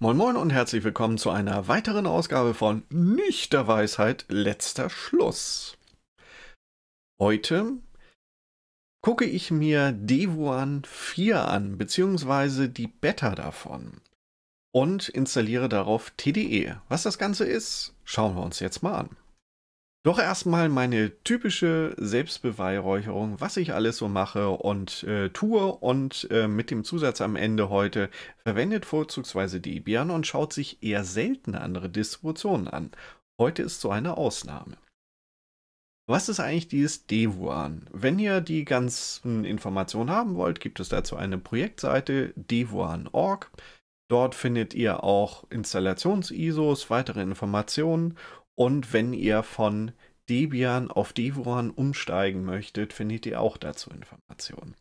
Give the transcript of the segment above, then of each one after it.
Moin Moin und herzlich willkommen zu einer weiteren Ausgabe von Nicht der Weisheit letzter Schluss. Heute gucke ich mir Devuan 4 an, beziehungsweise die Beta davon und installiere darauf TDE. Was das Ganze ist, schauen wir uns jetzt mal an. Doch erstmal meine typische Selbstbeweihräucherung, was ich alles so mache und äh, tue und äh, mit dem Zusatz am Ende heute verwendet vorzugsweise Debian und schaut sich eher selten andere Distributionen an. Heute ist so eine Ausnahme. Was ist eigentlich dieses Devuan? Wenn ihr die ganzen Informationen haben wollt, gibt es dazu eine Projektseite devuan.org. Dort findet ihr auch Installations-ISOs, weitere Informationen und wenn ihr von Debian auf Devuan umsteigen möchtet, findet ihr auch dazu Informationen.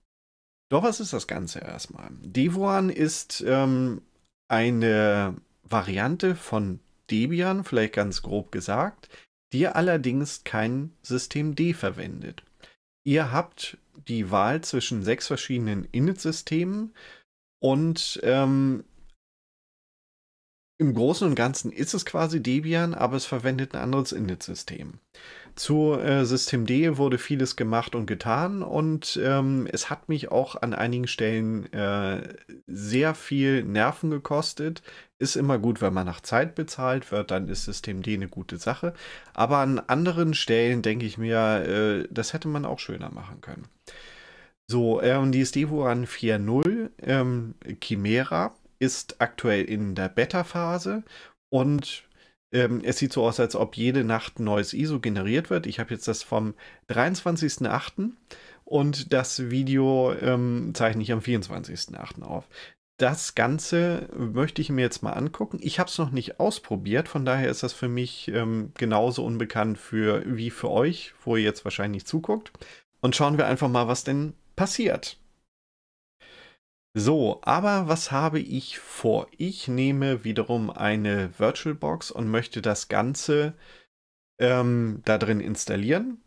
Doch was ist das Ganze erstmal? Devuan ist ähm, eine Variante von Debian, vielleicht ganz grob gesagt, die allerdings kein System D verwendet. Ihr habt die Wahl zwischen sechs verschiedenen Init-Systemen und ähm, im Großen und Ganzen ist es quasi Debian, aber es verwendet ein anderes Init-System. Zu äh, System wurde vieles gemacht und getan und ähm, es hat mich auch an einigen Stellen äh, sehr viel Nerven gekostet. Ist immer gut, wenn man nach Zeit bezahlt wird, dann ist Systemd eine gute Sache. Aber an anderen Stellen denke ich mir, äh, das hätte man auch schöner machen können. So, ähm, die ist Devoran 4.0, ähm, Chimera ist aktuell in der Beta-Phase und ähm, es sieht so aus, als ob jede Nacht ein neues ISO generiert wird. Ich habe jetzt das vom 23.08. und das Video ähm, zeichne ich am 24.08. auf. Das Ganze möchte ich mir jetzt mal angucken. Ich habe es noch nicht ausprobiert, von daher ist das für mich ähm, genauso unbekannt für, wie für euch, wo ihr jetzt wahrscheinlich zuguckt. Und schauen wir einfach mal, was denn passiert. So, aber was habe ich vor? Ich nehme wiederum eine VirtualBox und möchte das Ganze ähm, da drin installieren.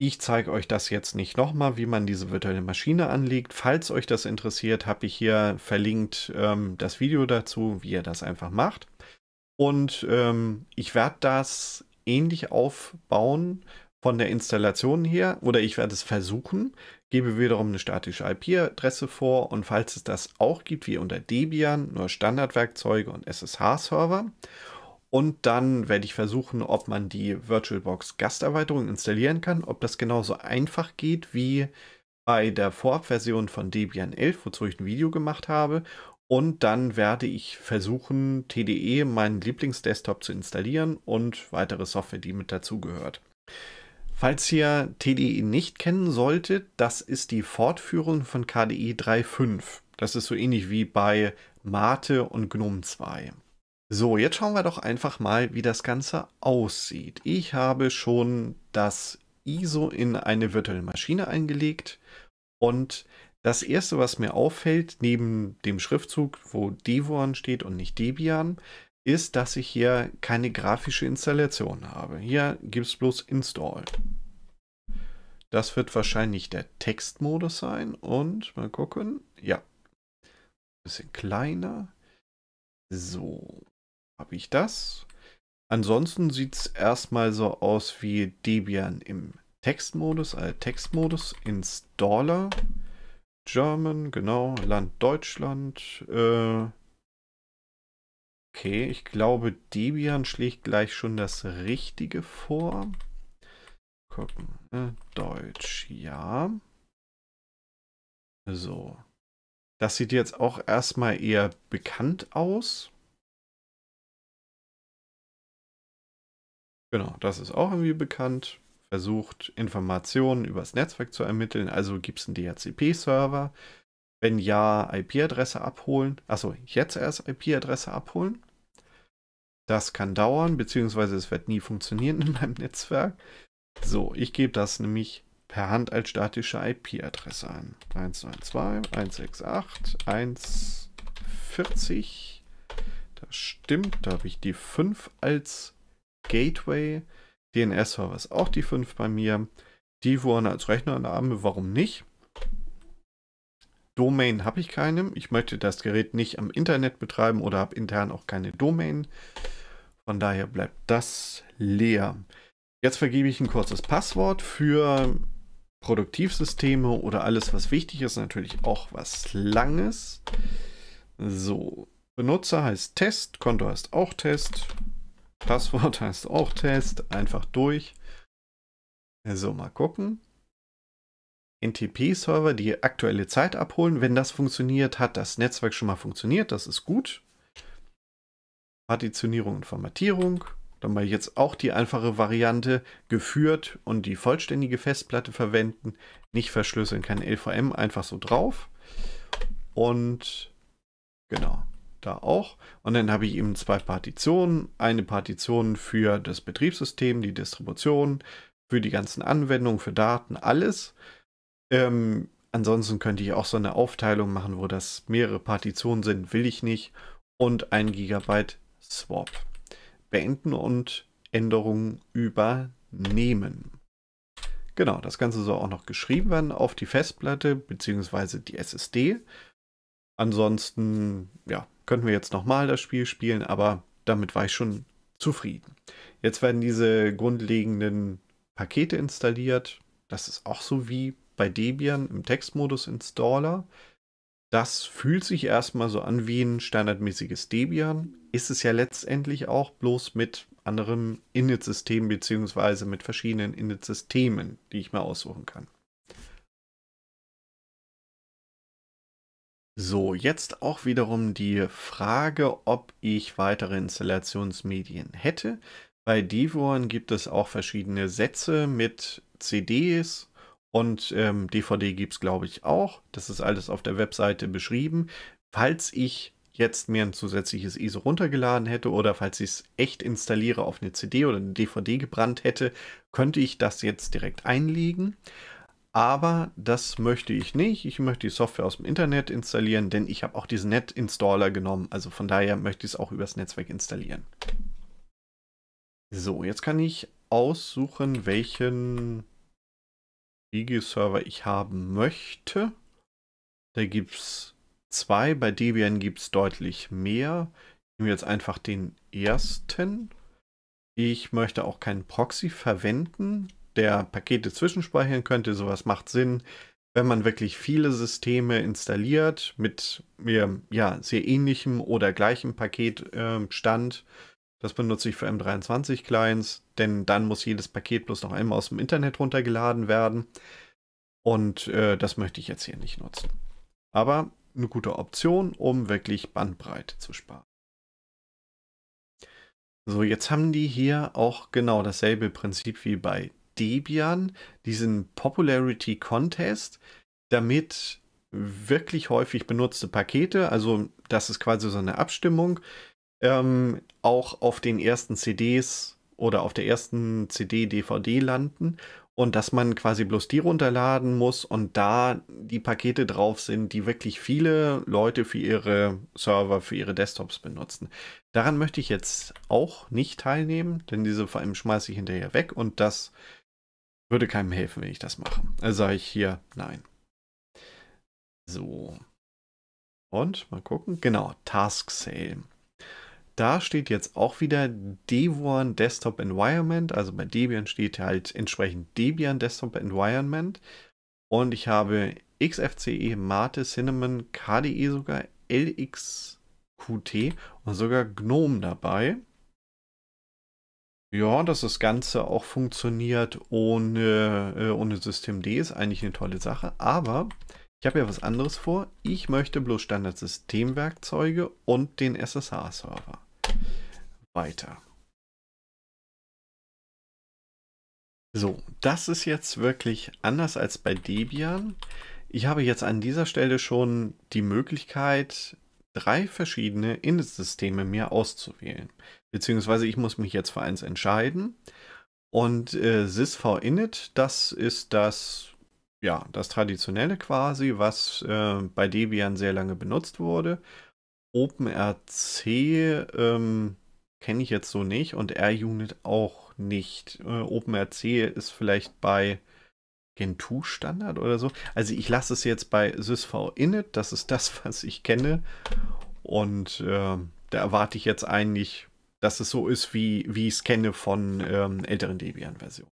Ich zeige euch das jetzt nicht nochmal, wie man diese virtuelle Maschine anlegt. Falls euch das interessiert, habe ich hier verlinkt ähm, das Video dazu, wie ihr das einfach macht. Und ähm, ich werde das ähnlich aufbauen von der Installation her oder ich werde es versuchen gebe wiederum eine statische IP-Adresse vor und falls es das auch gibt, wie unter Debian, nur Standardwerkzeuge und SSH-Server. Und dann werde ich versuchen, ob man die VirtualBox Gasterweiterung installieren kann, ob das genauso einfach geht wie bei der Vorabversion von Debian 11, wozu ich ein Video gemacht habe. Und dann werde ich versuchen, TDE, meinen Lieblingsdesktop, zu installieren und weitere Software, die mit dazugehört. Falls ihr TDI nicht kennen solltet, das ist die Fortführung von KDI 3.5. Das ist so ähnlich wie bei Mate und GNOME 2. So, jetzt schauen wir doch einfach mal, wie das Ganze aussieht. Ich habe schon das ISO in eine virtuelle Maschine eingelegt und das erste, was mir auffällt, neben dem Schriftzug, wo Devon steht und nicht Debian, ist, dass ich hier keine grafische Installation habe. Hier gibt es bloß Install. Das wird wahrscheinlich der Textmodus sein und mal gucken. Ja, bisschen kleiner. So, habe ich das. Ansonsten sieht es erstmal so aus wie Debian im Textmodus, äh, Textmodus, Installer, German, genau, Land Deutschland, äh, Okay, ich glaube, Debian schlägt gleich schon das Richtige vor. Gucken. Ne? Deutsch, ja. So. Das sieht jetzt auch erstmal eher bekannt aus. Genau, das ist auch irgendwie bekannt. Versucht, Informationen über das Netzwerk zu ermitteln. Also gibt es einen DHCP-Server. Wenn ja, IP-Adresse abholen. Achso, jetzt erst IP-Adresse abholen. Das kann dauern, beziehungsweise es wird nie funktionieren in meinem Netzwerk. So, ich gebe das nämlich per Hand als statische IP-Adresse an. 192, 168, 140. Das stimmt, da habe ich die 5 als Gateway. DNS-Server ist auch die 5 bei mir. Die Divon als Rechnername, warum nicht? Domain habe ich keine. Ich möchte das Gerät nicht am Internet betreiben oder habe intern auch keine Domain. Von daher bleibt das leer. Jetzt vergebe ich ein kurzes Passwort für Produktivsysteme oder alles, was wichtig ist. Natürlich auch was Langes. So, Benutzer heißt Test, Konto heißt auch Test, Passwort heißt auch Test, einfach durch. So, mal gucken. NTP-Server die aktuelle Zeit abholen. Wenn das funktioniert, hat das Netzwerk schon mal funktioniert. Das ist gut. Partitionierung und Formatierung. Dann mal jetzt auch die einfache Variante geführt und die vollständige Festplatte verwenden. Nicht verschlüsseln, kein LVM, einfach so drauf. Und genau, da auch. Und dann habe ich eben zwei Partitionen. Eine Partition für das Betriebssystem, die Distribution, für die ganzen Anwendungen, für Daten, alles. Ähm, ansonsten könnte ich auch so eine Aufteilung machen, wo das mehrere Partitionen sind, will ich nicht. Und ein Gigabyte Swap beenden und Änderungen übernehmen. Genau, das Ganze soll auch noch geschrieben werden auf die Festplatte bzw. die SSD. Ansonsten, ja, könnten wir jetzt nochmal das Spiel spielen, aber damit war ich schon zufrieden. Jetzt werden diese grundlegenden Pakete installiert. Das ist auch so wie bei Debian im Textmodus Installer. Das fühlt sich erstmal so an wie ein standardmäßiges Debian. Ist es ja letztendlich auch bloß mit anderem Init-System bzw. mit verschiedenen Init-Systemen, die ich mir aussuchen kann. So, jetzt auch wiederum die Frage, ob ich weitere Installationsmedien hätte. Bei Devoren gibt es auch verschiedene Sätze mit CDs, und ähm, DVD gibt es, glaube ich, auch. Das ist alles auf der Webseite beschrieben. Falls ich jetzt mir ein zusätzliches ISO runtergeladen hätte oder falls ich es echt installiere auf eine CD oder eine DVD gebrannt hätte, könnte ich das jetzt direkt einlegen. Aber das möchte ich nicht. Ich möchte die Software aus dem Internet installieren, denn ich habe auch diesen Net-Installer genommen. Also von daher möchte ich es auch übers Netzwerk installieren. So, jetzt kann ich aussuchen, welchen Digi-Server ich haben möchte. Da gibt es zwei, bei Debian gibt es deutlich mehr. Ich nehme jetzt einfach den ersten. Ich möchte auch keinen Proxy verwenden, der Pakete zwischenspeichern könnte. Sowas macht Sinn, wenn man wirklich viele Systeme installiert mit ja, sehr ähnlichem oder gleichem Paketstand. Ähm, äh, das benutze ich für M23-Clients, denn dann muss jedes Paket bloß noch einmal aus dem Internet runtergeladen werden. Und äh, das möchte ich jetzt hier nicht nutzen. Aber eine gute Option, um wirklich Bandbreite zu sparen. So, jetzt haben die hier auch genau dasselbe Prinzip wie bei Debian, diesen Popularity Contest, damit wirklich häufig benutzte Pakete, also das ist quasi so eine Abstimmung, ähm, auch auf den ersten CDs oder auf der ersten CD-DVD landen und dass man quasi bloß die runterladen muss und da die Pakete drauf sind, die wirklich viele Leute für ihre Server, für ihre Desktops benutzen. Daran möchte ich jetzt auch nicht teilnehmen, denn diese vor allem schmeiße ich hinterher weg und das würde keinem helfen, wenn ich das mache. Also sage ich hier nein. So. Und mal gucken. Genau, Task Sale. Da steht jetzt auch wieder Devon Desktop Environment. Also bei Debian steht halt entsprechend Debian Desktop Environment. Und ich habe XFCE, Mate, Cinnamon, KDE sogar, LXQT und sogar GNOME dabei. Ja, dass das Ganze auch funktioniert ohne, äh, ohne Systemd ist eigentlich eine tolle Sache. Aber ich habe ja was anderes vor. Ich möchte bloß Standard-Systemwerkzeuge und den SSH-Server weiter. So, das ist jetzt wirklich anders als bei Debian. Ich habe jetzt an dieser Stelle schon die Möglichkeit, drei verschiedene Init-Systeme mir auszuwählen. Beziehungsweise ich muss mich jetzt für eins entscheiden. Und äh, sysv-init, das ist das, ja, das traditionelle quasi, was äh, bei Debian sehr lange benutzt wurde. OpenRC ähm, kenne ich jetzt so nicht und R-Unit auch nicht. Äh, OpenRC ist vielleicht bei Gentoo Standard oder so. Also ich lasse es jetzt bei SysV init, das ist das, was ich kenne. Und äh, da erwarte ich jetzt eigentlich, dass es so ist, wie, wie ich es kenne von ähm, älteren Debian-Versionen.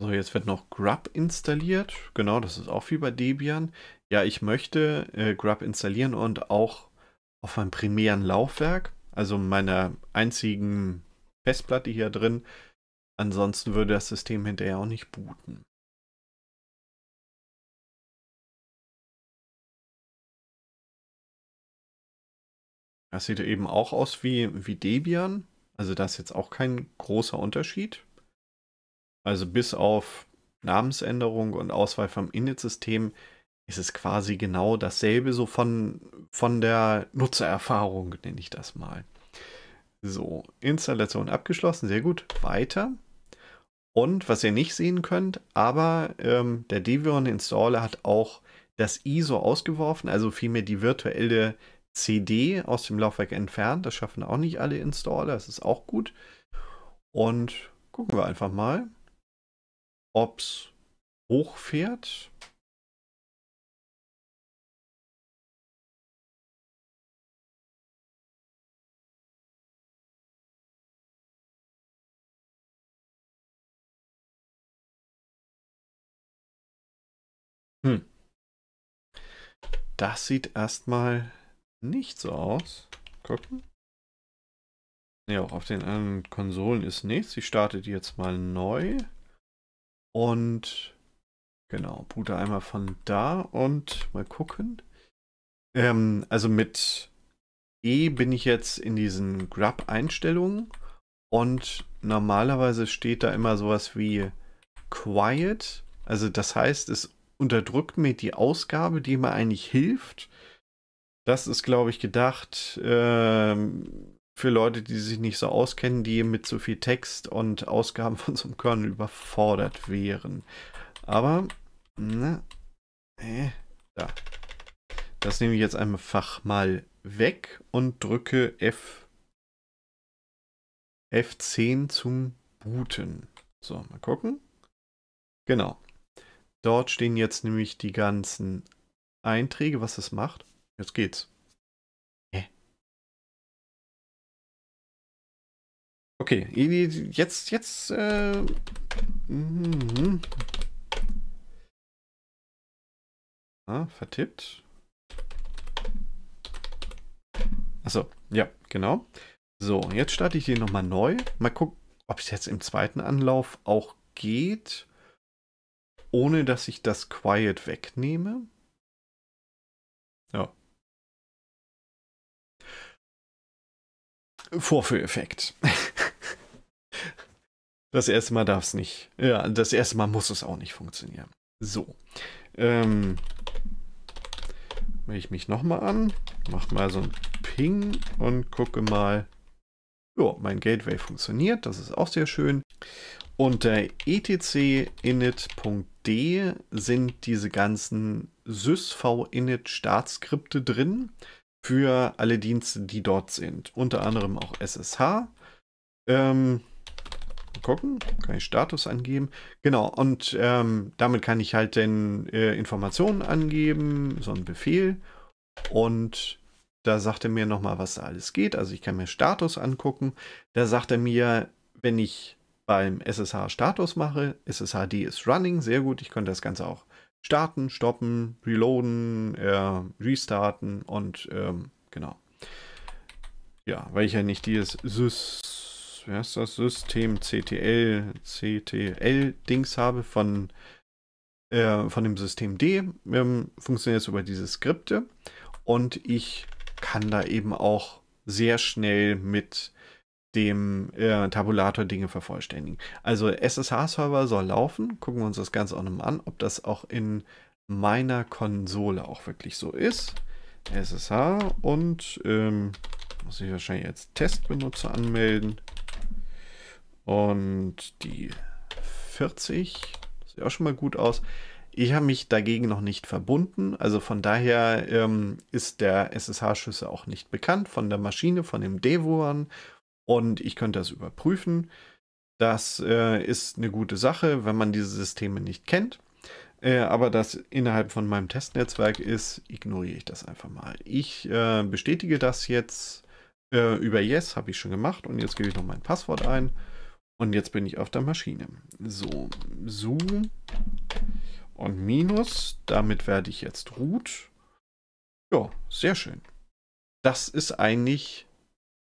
So, jetzt wird noch Grub installiert. Genau, das ist auch wie bei Debian. Ja, ich möchte äh, Grub installieren und auch auf meinem primären Laufwerk, also meiner einzigen Festplatte hier drin. Ansonsten würde das System hinterher auch nicht booten. Das sieht eben auch aus wie, wie Debian. Also das ist jetzt auch kein großer Unterschied. Also bis auf Namensänderung und Auswahl vom Init-System ist es quasi genau dasselbe, so von, von der Nutzererfahrung, nenne ich das mal. So, Installation abgeschlossen, sehr gut. Weiter. Und was ihr nicht sehen könnt, aber ähm, der Debian Installer hat auch das ISO ausgeworfen, also vielmehr die virtuelle CD aus dem Laufwerk entfernt. Das schaffen auch nicht alle Installer, das ist auch gut. Und gucken wir einfach mal, ob es hochfährt. Das sieht erstmal nicht so aus. Gucken. Ja, auch auf den anderen Konsolen ist nichts. Ich starte die jetzt mal neu. Und genau, Bruder einmal von da und mal gucken. Ähm, also mit E bin ich jetzt in diesen Grub-Einstellungen und normalerweise steht da immer sowas wie Quiet. Also das heißt, es unterdrückt mir die Ausgabe, die mir eigentlich hilft. Das ist, glaube ich, gedacht ähm, für Leute, die sich nicht so auskennen, die mit zu so viel Text und Ausgaben von so einem Kernel überfordert wären. Aber, ne, äh, da. Das nehme ich jetzt einfach mal weg und drücke F, F10 zum Booten. So, mal gucken. Genau. Dort stehen jetzt nämlich die ganzen Einträge, was es macht. Jetzt geht's. Hä? Okay, jetzt, jetzt, äh, mm -hmm. ah, vertippt. Achso, ja, genau. So, jetzt starte ich den nochmal neu. Mal gucken, ob es jetzt im zweiten Anlauf auch geht ohne dass ich das Quiet wegnehme. Ja. Vorführeffekt. Das erste Mal darf es nicht. Ja, das erste Mal muss es auch nicht funktionieren. So. Ähm, melde ich mich nochmal an, mach mal so ein Ping und gucke mal. Ja, mein Gateway funktioniert, das ist auch sehr schön. Und Unter etc.init.com D sind diese ganzen sysv-init-Startskripte drin für alle Dienste, die dort sind. Unter anderem auch SSH. Ähm, gucken, kann ich Status angeben. Genau, und ähm, damit kann ich halt dann äh, Informationen angeben, so einen Befehl. Und da sagt er mir nochmal, was da alles geht. Also ich kann mir Status angucken. Da sagt er mir, wenn ich beim SSH Status mache. SSHD ist running, sehr gut. Ich könnte das Ganze auch starten, stoppen, reloaden, äh, restarten und ähm, genau. Ja, weil ich ja nicht dieses Sys, wie heißt das? System CTL, CTL-Dings habe von, äh, von dem System D, ähm, funktioniert es über diese Skripte und ich kann da eben auch sehr schnell mit dem äh, Tabulator Dinge vervollständigen. Also SSH-Server soll laufen. Gucken wir uns das Ganze auch nochmal an, ob das auch in meiner Konsole auch wirklich so ist. SSH und ähm, muss ich wahrscheinlich jetzt Testbenutzer anmelden. Und die 40 sieht auch schon mal gut aus. Ich habe mich dagegen noch nicht verbunden, also von daher ähm, ist der SSH-Schlüssel auch nicht bekannt von der Maschine, von dem Devuan und ich könnte das überprüfen. Das äh, ist eine gute Sache, wenn man diese Systeme nicht kennt. Äh, aber das innerhalb von meinem Testnetzwerk ist, ignoriere ich das einfach mal. Ich äh, bestätige das jetzt äh, über Yes, habe ich schon gemacht. Und jetzt gebe ich noch mein Passwort ein. Und jetzt bin ich auf der Maschine. So, Zoom und Minus. Damit werde ich jetzt root. Ja, sehr schön. Das ist eigentlich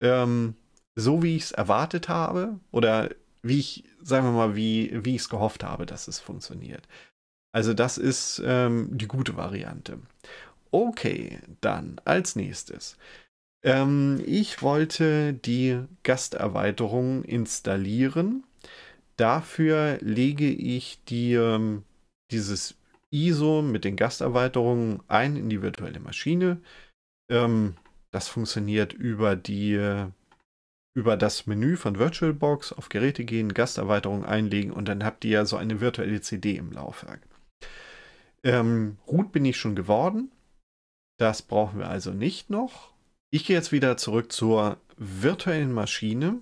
ähm, so, wie ich es erwartet habe oder wie ich, sagen wir mal, wie, wie ich es gehofft habe, dass es funktioniert. Also das ist ähm, die gute Variante. Okay, dann als nächstes. Ähm, ich wollte die Gasterweiterung installieren. Dafür lege ich die, ähm, dieses ISO mit den Gasterweiterungen ein in die virtuelle Maschine. Ähm, das funktioniert über die äh, über das Menü von VirtualBox auf Geräte gehen, Gasterweiterung einlegen und dann habt ihr ja so eine virtuelle CD im Laufwerk. Ähm, Root bin ich schon geworden. Das brauchen wir also nicht noch. Ich gehe jetzt wieder zurück zur virtuellen Maschine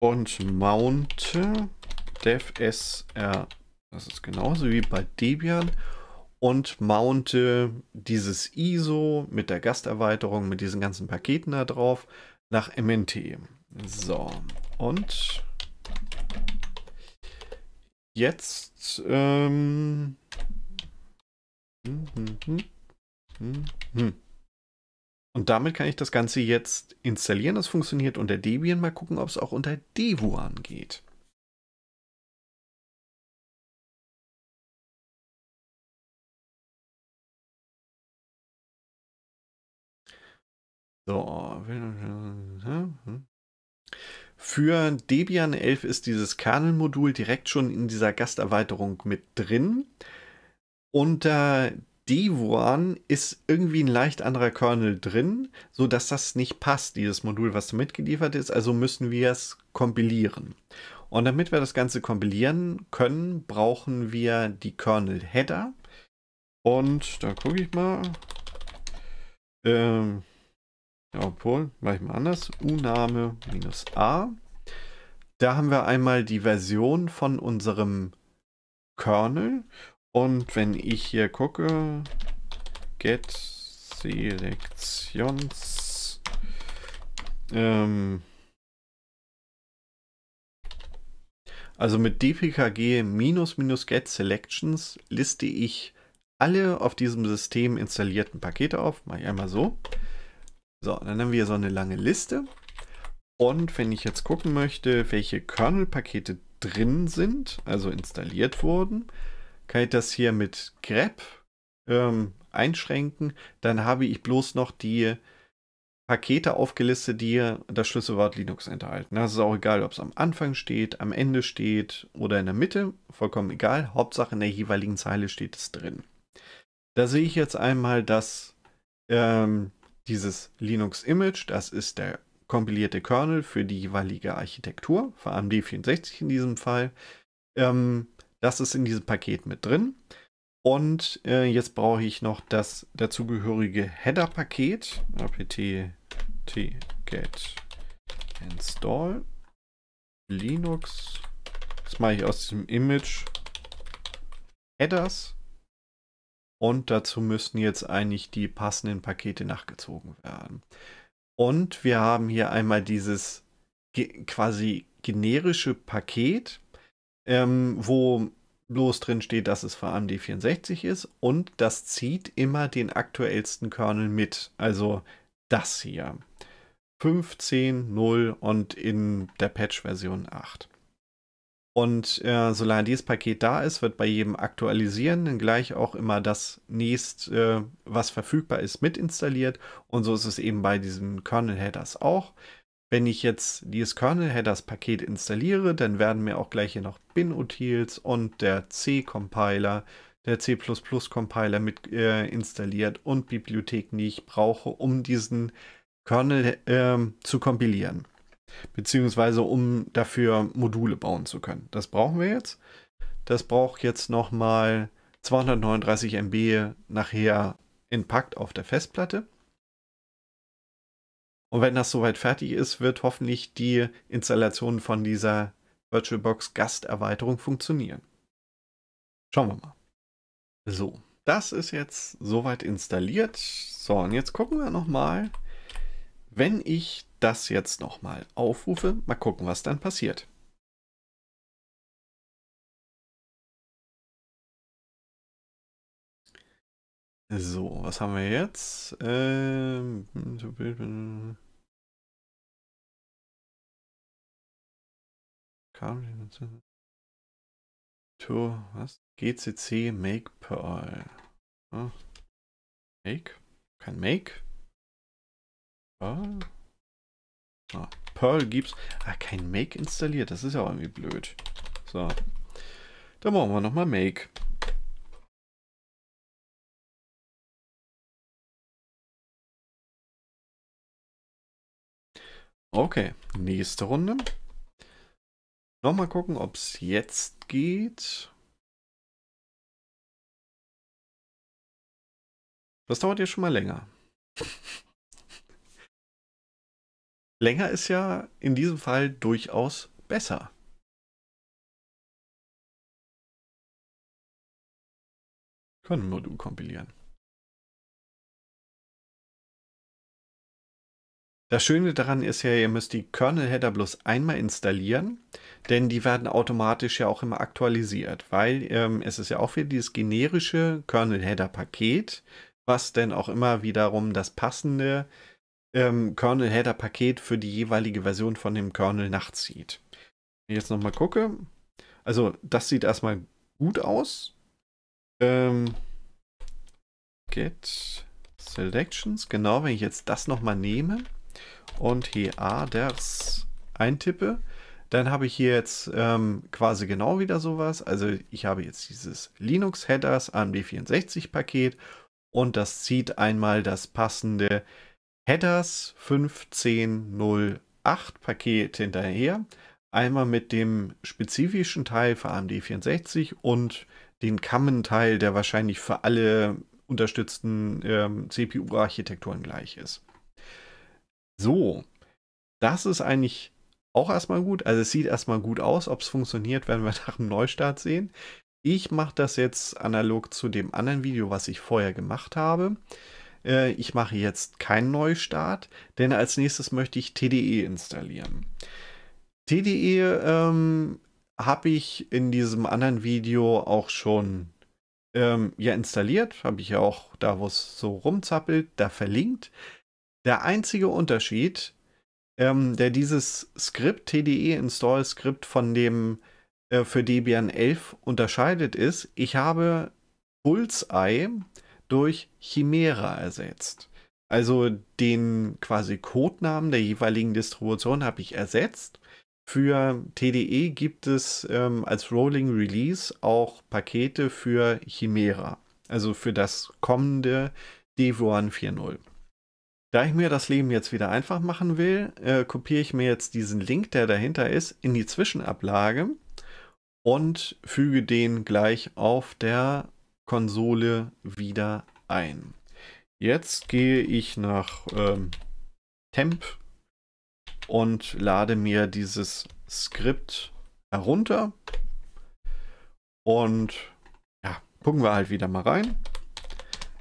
und mounte devsr. Das ist genauso wie bei Debian. Und mounte dieses ISO mit der Gasterweiterung, mit diesen ganzen Paketen da drauf nach MNT. So, und jetzt ähm, hm, hm, hm, und damit kann ich das Ganze jetzt installieren. Das funktioniert unter Debian. Mal gucken, ob es auch unter Devuan geht. So, für Debian 11 ist dieses Kernelmodul direkt schon in dieser Gasterweiterung mit drin. Unter Devuan ist irgendwie ein leicht anderer Kernel drin, sodass das nicht passt, dieses Modul, was mitgeliefert ist. Also müssen wir es kompilieren. Und damit wir das Ganze kompilieren können, brauchen wir die Kernel-Header. Und da gucke ich mal. Ähm, obwohl, mache ich mal anders. Uname-a. Da haben wir einmal die Version von unserem Kernel. Und wenn ich hier gucke, get Selektions ähm, Also mit dpkg minus minus get selections liste ich alle auf diesem System installierten Pakete auf. Mache ich einmal so. So, dann haben wir so eine lange Liste und wenn ich jetzt gucken möchte, welche Kernel-Pakete drin sind, also installiert wurden, kann ich das hier mit grep ähm, einschränken. Dann habe ich bloß noch die Pakete aufgelistet, die das Schlüsselwort Linux enthalten. Das ist auch egal, ob es am Anfang steht, am Ende steht oder in der Mitte, vollkommen egal. Hauptsache in der jeweiligen Zeile steht es drin. Da sehe ich jetzt einmal, dass ähm, dieses Linux-Image, das ist der kompilierte Kernel für die jeweilige Architektur, vor allem AMD64 in diesem Fall. Ähm, das ist in diesem Paket mit drin. Und äh, jetzt brauche ich noch das dazugehörige Header-Paket, apt get install linux. Das mache ich aus dem Image Headers. Und dazu müssen jetzt eigentlich die passenden Pakete nachgezogen werden. Und wir haben hier einmal dieses ge quasi generische Paket, ähm, wo bloß drin steht, dass es für AMD 64 ist und das zieht immer den aktuellsten Kernel mit. Also das hier. 15.0 und in der Patch-Version 8. Und äh, solange dieses Paket da ist, wird bei jedem Aktualisieren dann gleich auch immer das nächst, äh, was verfügbar ist, mit installiert. Und so ist es eben bei diesen Kernel-Headers auch. Wenn ich jetzt dieses Kernel-Headers-Paket installiere, dann werden mir auch gleich hier noch Bin-Utils und der C-Compiler, der C++-Compiler mit äh, installiert und Bibliotheken, die ich brauche, um diesen Kernel äh, zu kompilieren beziehungsweise um dafür Module bauen zu können. Das brauchen wir jetzt. Das braucht jetzt nochmal 239 MB nachher intakt auf der Festplatte. Und wenn das soweit fertig ist, wird hoffentlich die Installation von dieser VirtualBox Gasterweiterung funktionieren. Schauen wir mal. So, das ist jetzt soweit installiert. So, und jetzt gucken wir nochmal, wenn ich das jetzt nochmal aufrufe. Mal gucken, was dann passiert. So, was haben wir jetzt? Ähm, Tour, was? GCC Make Pearl. Hm? Make? Kein Make? Perl? Ah, Perl gibt's. Ah, kein Make installiert. Das ist ja auch irgendwie blöd. So. Dann machen wir nochmal Make. Okay, nächste Runde. Nochmal gucken, ob es jetzt geht. Das dauert ja schon mal länger. Länger ist ja in diesem Fall durchaus besser. Können Modul kompilieren. Das Schöne daran ist ja, ihr müsst die Kernel-Header bloß einmal installieren, denn die werden automatisch ja auch immer aktualisiert, weil ähm, es ist ja auch wieder dieses generische Kernel-Header-Paket, was dann auch immer wiederum das passende ähm, Kernel-Header-Paket für die jeweilige Version von dem Kernel nachzieht. Wenn ich jetzt nochmal gucke, also das sieht erstmal gut aus. Ähm, get Selections, genau, wenn ich jetzt das nochmal nehme und hier Aders ah, eintippe, dann habe ich hier jetzt ähm, quasi genau wieder sowas. Also ich habe jetzt dieses Linux-Headers AMD64-Paket und das zieht einmal das passende Headers 1508 Paket hinterher. Einmal mit dem spezifischen Teil für AMD 64 und den Kammenteil, der wahrscheinlich für alle unterstützten ähm, CPU-Architekturen gleich ist. So, das ist eigentlich auch erstmal gut. Also es sieht erstmal gut aus. Ob es funktioniert, werden wir nach dem Neustart sehen. Ich mache das jetzt analog zu dem anderen Video, was ich vorher gemacht habe. Äh, ich mache jetzt keinen Neustart, denn als nächstes möchte ich TDE installieren. TDE ähm, habe ich in diesem anderen Video auch schon ähm, ja, installiert, habe ich ja auch da, wo es so rumzappelt, da verlinkt. Der einzige Unterschied, ähm, der dieses Skript, TDE Install Skript von dem äh, für Debian 11 unterscheidet, ist, ich habe Bullseye durch Chimera ersetzt. Also den quasi Codenamen der jeweiligen Distribution habe ich ersetzt. Für TDE gibt es ähm, als Rolling Release auch Pakete für Chimera, also für das kommende Devuan 4.0. Da ich mir das Leben jetzt wieder einfach machen will, äh, kopiere ich mir jetzt diesen Link, der dahinter ist, in die Zwischenablage und füge den gleich auf der Konsole wieder ein. Jetzt gehe ich nach ähm, Temp und lade mir dieses Skript herunter. Und ja, gucken wir halt wieder mal rein.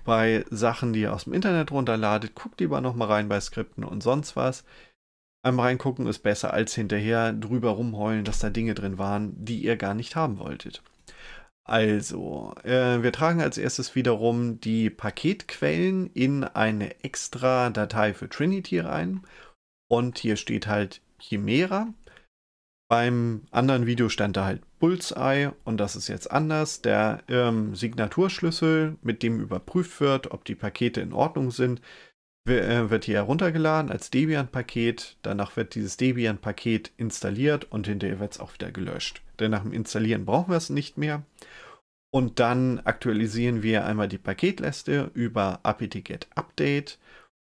Bei Sachen, die ihr aus dem Internet runterladet, guckt lieber noch mal rein bei Skripten und sonst was. Einmal reingucken ist besser als hinterher drüber rumheulen, dass da Dinge drin waren, die ihr gar nicht haben wolltet. Also, äh, wir tragen als erstes wiederum die Paketquellen in eine extra Datei für Trinity rein. Und hier steht halt Chimera. Beim anderen Video stand da halt Bullseye und das ist jetzt anders. Der ähm, Signaturschlüssel, mit dem überprüft wird, ob die Pakete in Ordnung sind, äh, wird hier heruntergeladen als Debian-Paket. Danach wird dieses Debian-Paket installiert und hinterher wird es auch wieder gelöscht. Denn nach dem Installieren brauchen wir es nicht mehr. Und dann aktualisieren wir einmal die Paketliste über apt-get update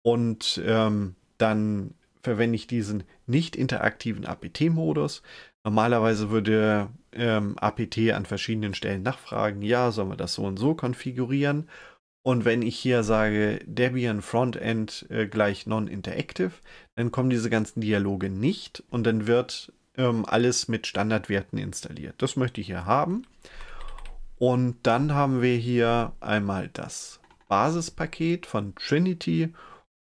und ähm, dann verwende ich diesen nicht interaktiven APT-Modus. Normalerweise würde ähm, APT an verschiedenen Stellen nachfragen, ja, sollen wir das so und so konfigurieren? Und wenn ich hier sage Debian Frontend äh, gleich Non-Interactive, dann kommen diese ganzen Dialoge nicht und dann wird ähm, alles mit Standardwerten installiert. Das möchte ich hier haben. Und dann haben wir hier einmal das Basispaket von Trinity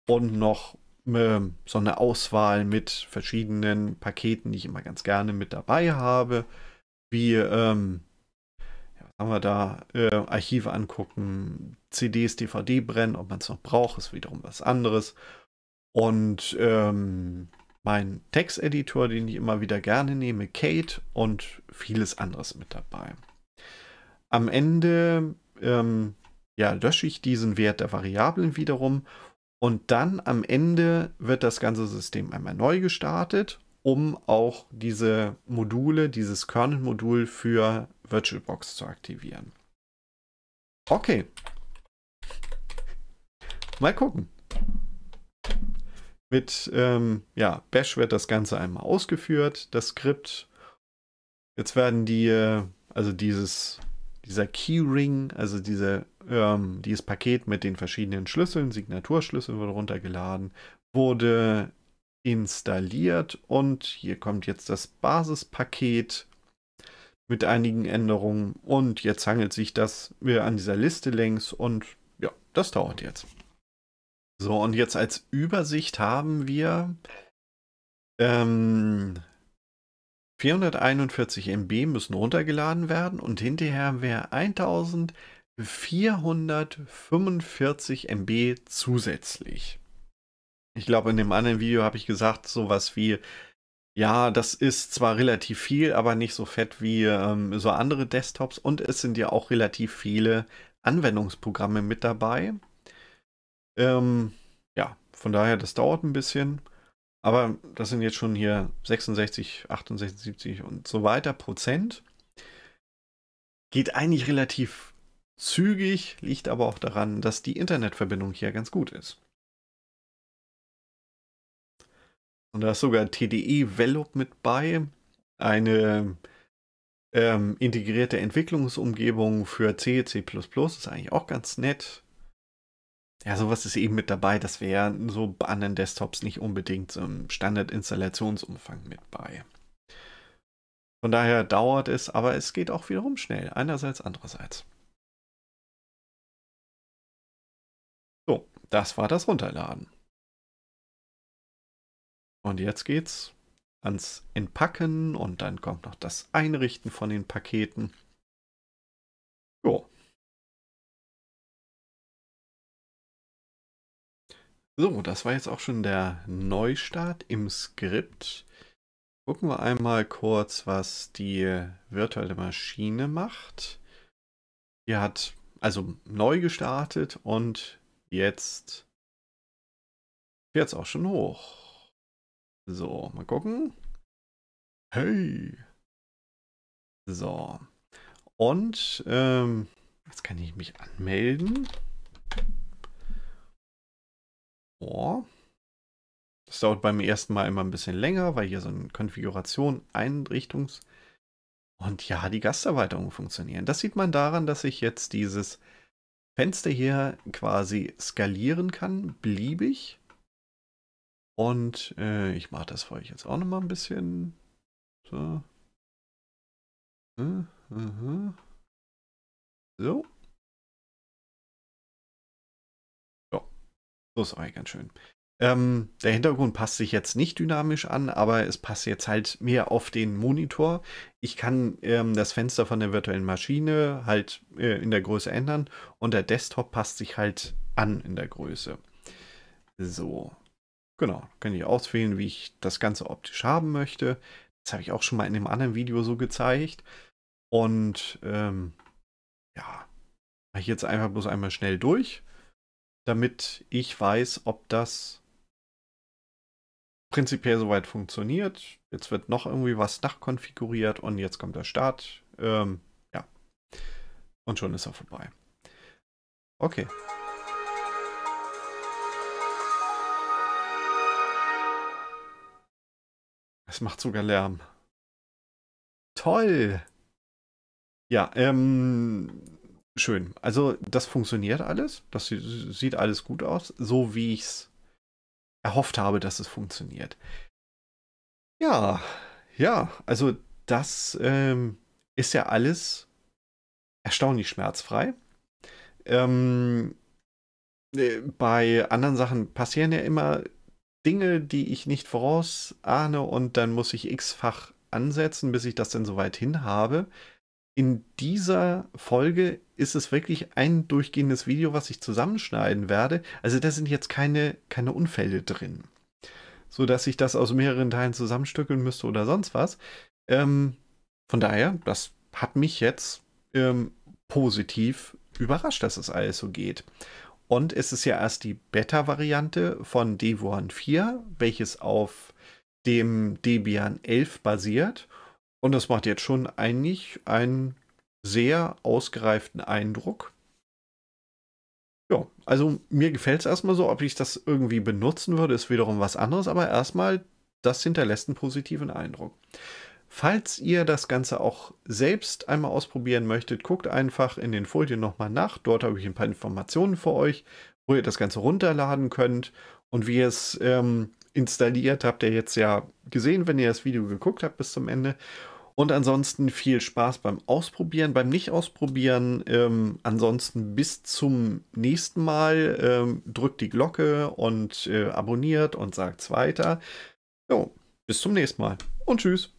und noch äh, so eine Auswahl mit verschiedenen Paketen, die ich immer ganz gerne mit dabei habe, wie ähm, kann man da äh, Archive angucken, CDs, DVD brennen, ob man es noch braucht, ist wiederum was anderes. Und ähm, mein Texteditor, den ich immer wieder gerne nehme, Kate und vieles anderes mit dabei. Am Ende ähm, ja, lösche ich diesen Wert der Variablen wiederum und dann am Ende wird das ganze System einmal neu gestartet, um auch diese Module, dieses Kernel-Modul für VirtualBox zu aktivieren. Okay. Mal gucken. Mit ähm, ja, Bash wird das Ganze einmal ausgeführt, das Skript. Jetzt werden die, äh, also dieses, dieser Keyring, also diese, ähm, dieses Paket mit den verschiedenen Schlüsseln, Signaturschlüsseln wird runtergeladen, wurde installiert und hier kommt jetzt das Basispaket mit einigen Änderungen. Und jetzt hangelt sich das wieder an dieser Liste längs und ja, das dauert jetzt. So, und jetzt als Übersicht haben wir ähm, 441 MB müssen runtergeladen werden und hinterher haben wir 1445 MB zusätzlich. Ich glaube, in dem anderen Video habe ich gesagt, so was wie ja, das ist zwar relativ viel, aber nicht so fett wie ähm, so andere Desktops und es sind ja auch relativ viele Anwendungsprogramme mit dabei. Ähm, ja, von daher, das dauert ein bisschen, aber das sind jetzt schon hier 66, 68, 70 und so weiter Prozent. Geht eigentlich relativ zügig, liegt aber auch daran, dass die Internetverbindung hier ganz gut ist. Und da ist sogar TDE Velop mit bei, eine ähm, integrierte Entwicklungsumgebung für C, C++, ist eigentlich auch ganz nett. Ja, sowas ist eben mit dabei, das wäre so bei anderen Desktops nicht unbedingt im Standardinstallationsumfang mit bei. Von daher dauert es, aber es geht auch wiederum schnell, einerseits, andererseits. So, das war das Runterladen. Und jetzt geht's ans Entpacken und dann kommt noch das Einrichten von den Paketen. Jo. So, das war jetzt auch schon der Neustart im Skript. Gucken wir einmal kurz, was die virtuelle Maschine macht. Die hat also neu gestartet und jetzt fährt es auch schon hoch. So, mal gucken. Hey. So. Und ähm, jetzt kann ich mich anmelden. Oh. Das dauert beim ersten Mal immer ein bisschen länger, weil hier so eine Konfiguration, Einrichtungs- und ja, die Gasterweiterungen funktionieren. Das sieht man daran, dass ich jetzt dieses Fenster hier quasi skalieren kann, beliebig. Und äh, ich mache das für euch jetzt auch nochmal ein bisschen. So. Hm, hm, hm. So. Ja. So ist eigentlich ganz schön. Ähm, der Hintergrund passt sich jetzt nicht dynamisch an, aber es passt jetzt halt mehr auf den Monitor. Ich kann ähm, das Fenster von der virtuellen Maschine halt äh, in der Größe ändern und der Desktop passt sich halt an in der Größe. So, Genau, kann ich auswählen, wie ich das Ganze optisch haben möchte. Das habe ich auch schon mal in dem anderen Video so gezeigt. Und ähm, ja, mache ich jetzt einfach bloß einmal schnell durch, damit ich weiß, ob das prinzipiell soweit funktioniert. Jetzt wird noch irgendwie was nachkonfiguriert und jetzt kommt der Start. Ähm, ja. Und schon ist er vorbei. Okay. Es macht sogar Lärm. Toll! Ja, ähm, schön. Also, das funktioniert alles. Das sieht alles gut aus, so wie ich es erhofft habe, dass es funktioniert. Ja, ja, also das ähm, ist ja alles erstaunlich schmerzfrei. Ähm, äh, bei anderen Sachen passieren ja immer Dinge, die ich nicht vorausahne und dann muss ich x-fach ansetzen, bis ich das dann soweit hin habe. In dieser Folge ist es wirklich ein durchgehendes Video, was ich zusammenschneiden werde. Also da sind jetzt keine, keine Unfälle drin, so dass ich das aus mehreren Teilen zusammenstückeln müsste oder sonst was. Ähm, von daher, das hat mich jetzt ähm, positiv überrascht, dass es alles so geht. Und es ist ja erst die Beta-Variante von Debian 4, welches auf dem Debian 11 basiert. Und das macht jetzt schon eigentlich einen sehr ausgereiften Eindruck. Ja, also mir gefällt es erstmal so, ob ich das irgendwie benutzen würde, ist wiederum was anderes, aber erstmal, das hinterlässt einen positiven Eindruck. Falls ihr das Ganze auch selbst einmal ausprobieren möchtet, guckt einfach in den Folien nochmal nach. Dort habe ich ein paar Informationen für euch, wo ihr das Ganze runterladen könnt und wie ihr es ähm, installiert habt ihr jetzt ja gesehen, wenn ihr das Video geguckt habt bis zum Ende. Und ansonsten viel Spaß beim Ausprobieren, beim Nicht-Ausprobieren. Ähm, ansonsten bis zum nächsten Mal. Ähm, drückt die Glocke und äh, abonniert und sagt es weiter. Jo, bis zum nächsten Mal und tschüss.